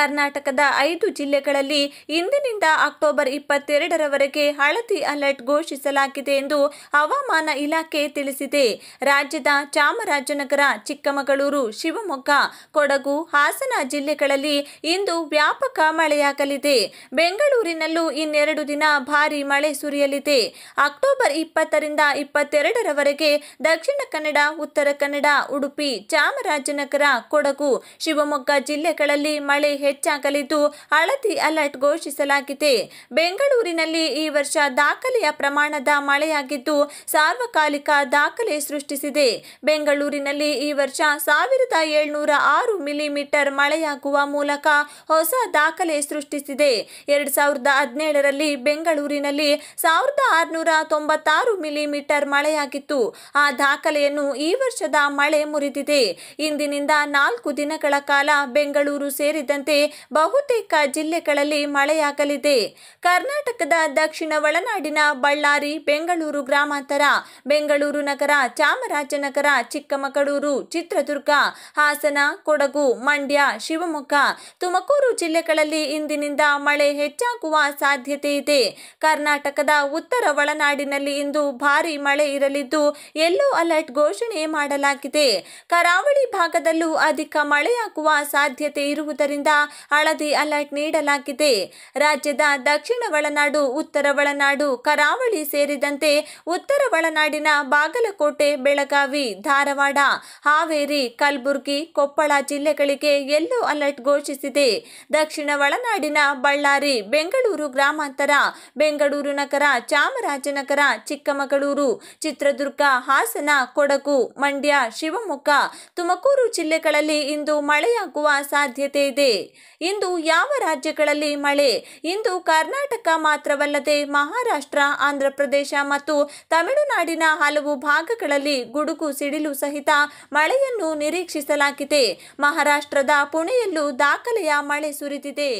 ಕರ್ನಾಟಕದ ಐದು ಜಿಲ್ಲೆಗಳಲ್ಲಿ ಇಂದಿನಿಂದ ಅಕ್ಟೋಬರ್ ಇಪ್ಪತ್ತೆರಡರವರೆಗೆ ಹಳದಿ ಅಲರ್ಟ್ ಘೋಷಿಸಲಾಗಿದೆ ಎಂದು ಹವಾಮಾನ ಇಲಾಖೆ ತಿಳಿಸಿದೆ ರಾಜ್ಯದ ಚಾಮರಾಜನಗರ ಚಿಕ್ಕಮಗಳೂರು ಶಿವಮೊಗ್ಗ ಕೊಡಗು ಹಾಸನ ಜಿಲ್ಲೆಗಳಲ್ಲಿ ಇಂದು ವ್ಯಾಪಕ ಮಳೆಯಾಗಲಿದೆ ಬೆಂಗಳೂರಿನಲ್ಲೂ ಇನ್ನೆರಡು ದಿನ ಭಾರೀ ಮಳೆ ಸುರಿಯಲಿದೆ ಅಕ್ಟೋಬರ್ ಇಪ್ಪತ್ತರಿಂದ ಇಪ್ಪತ್ತೆರಡರವರೆಗೆ ದಕ್ಷಿಣ ಕನ್ನಡ ಉತ್ತರ ಕನ್ನಡ ಉಡುಪಿ ಚಾಮರಾಜನಗರ ಕೊಡಗು ಶಿವಮೊಗ್ಗ ಜಿಲ್ಲೆಗಳಲ್ಲಿ ಮಳೆ ಹೆಚ್ಚಾಗಲಿದ್ದು ಹಳದಿ ಅಲರ್ಟ್ ಘೋಷಿಸಲಾಗಿದೆ ಬೆಂಗಳೂರಿನಲ್ಲಿ ಈ ವರ್ಷ ದಾಖಲೆಯ ಪ್ರಮಾಣದ ಮಳೆಯಾಗಿದ್ದು ಸಾರ್ವಕಾಲಿಕ ದಾಖಲೆ ಸೃಷ್ಟಿಸಿದೆ ಬೆಂಗಳೂರಿನಲ್ಲಿ ಈ ವರ್ಷ ಸಾವಿರದ ಏಳ್ನೂರ ಆರು ಮಿಲಿಮೀಟರ್ ಮಳೆಯಾಗುವ ಮೂಲಕ ಹೊಸ ದಾಖಲೆ ಸೃಷ್ಟಿಸಿದೆ ಎರಡ್ ಸಾವಿರದ ಹದಿನೇಳರಲ್ಲಿ ಬೆಂಗಳೂರಿನಲ್ಲಿ ಸಾವಿರದ ಆರುನೂರ ತೊಂಬತ್ತಾರು ಮಿಲಿಮೀಟರ್ ಮಳೆಯಾಗಿತ್ತು ಆ ದಾಖಲೆಯನ್ನು ಈ ವರ್ಷದ ಮಳೆ ಮುರಿದಿದೆ ಇಂದಿನಿಂದ ನಾಲ್ಕು ದಿನಗಳ ಕಾಲ ಬೆಂಗಳೂರು ಸೇರಿದಂತೆ ಬಹುತೇಕ ಜಿಲ್ಲೆಗಳಲ್ಲಿ ಮಳೆಯಾಗಲಿದೆ ಕರ್ನಾಟಕದ ದಕ್ಷಿಣ ಒಳನಾಡಿನ ಬಳ್ಳಾರಿ ಬೆಂಗಳೂರು ಗ್ರಾಮಾಂತರ ಬೆಂಗಳೂರು ನಗರ ಚಾಮರಾಜನಗರ ಚಿಕ್ಕಮಗಳೂರು ಚಿತ್ರದುರ್ಗ ಹಾಸನ ಕೊಡಗು ಮಂಡ್ಯ ಶಿವಮೊಗ್ಗ ತುಮಕೂರು ಜಿಲ್ಲೆಗಳಲ್ಲಿ ಇಂದಿನಿಂದ ಮಳೆ ಹೆಚ್ಚಾಗುವ ಸಾಧ್ಯತೆ ಇದೆ ಕರ್ನಾಟಕದ ಉತ್ತರ ಒಳನಾಡಿನಲ್ಲಿ ಇಂದು ಭಾರಿ ಮಳೆ ಇರಲಿದ್ದು ಯೆಲ್ಲೋ ಅಲರ್ಟ್ ಘೋಷಣೆ ಮಾಡಲಾಗಿದೆ ಕರಾವಳಿ ಭಾಗದಲ್ಲೂ ಅಧಿಕ ಮಳೆಯಾಗುವ ಸಾಧ್ಯತೆ ಇರುವುದರಿಂದ ಹಳದಿ ಅಲರ್ಟ್ ನೀಡಲಾಗಿದೆ ರಾಜ್ಯದ ದಕ್ಷಿಣ ಒಳನಾಡು ಉತ್ತರ ಒಳನಾಡು ಕರಾವಳಿ ಸೇರಿದಂತೆ ಉತ್ತರ ಒಳನಾಡಿನ ಬಾಗಲಕೋಟೆ ಬೆಳಗಾವಿ ಧಾರವಾಡ ಹಾವೇರಿ ಕಲಬುರಗಿ ಕೊಪ್ಪಳ ಜಿಲ್ಲೆಗಳಿಗೆ ಯೆಲ್ಲೋ ಅಲರ್ಟ್ ಘೋಷಿಸಿದೆ ದಕ್ಷಿಣ ಒಳನಾಡಿನ ಬಳ್ಳಾರಿ ಬೆಂಗಳೂರು ಗ್ರಾಮಾಂತರ ಬೆಂಗಳೂರು ನಗರ ಚಾಮರಾಜನಗರ ಚಿಕ್ಕಮಗಳೂರು ಚಿತ್ರದುರ್ಗ ಹಾಸನ ಕೊಡಗು ಮಂಡ್ಯ ಶಿವಮೊಗ್ಗ ತುಮಕೂರು ಜಿಲ್ಲೆಗಳಲ್ಲಿ ಇಂದು ಮಳೆಯಾಗುವ ಸಾಧ್ಯತೆ ಇದೆ ಇಂದು ಯಾವ ರಾಜ್ಯಗಳಲ್ಲಿ ಮಳೆ ಇಂದು ಕರ್ನಾಟಕ ಮಾತ್ರವಲ್ಲದೆ ಮಹಾರಾಷ್ಟ್ರ ಆಂಧ್ರಪ್ರದೇಶ ಮತ್ತು ತಮಿಳುನಾಡಿನ ಹಲವು ಭಾಗಗಳಲ್ಲಿ ಗುಡುಗು ಸಿಡಿಲು ಸಹಿತ ಮಳೆಯನ್ನು ನಿರೀಕ್ಷಿಸಲಾಗಿದೆ ಮಹಾರಾಷ್ಟ್ರದ ಪುಣೆಯಲ್ಲೂ ದಾಖಲೆಯ ಮಳೆ ಸುರಿದಿದೆ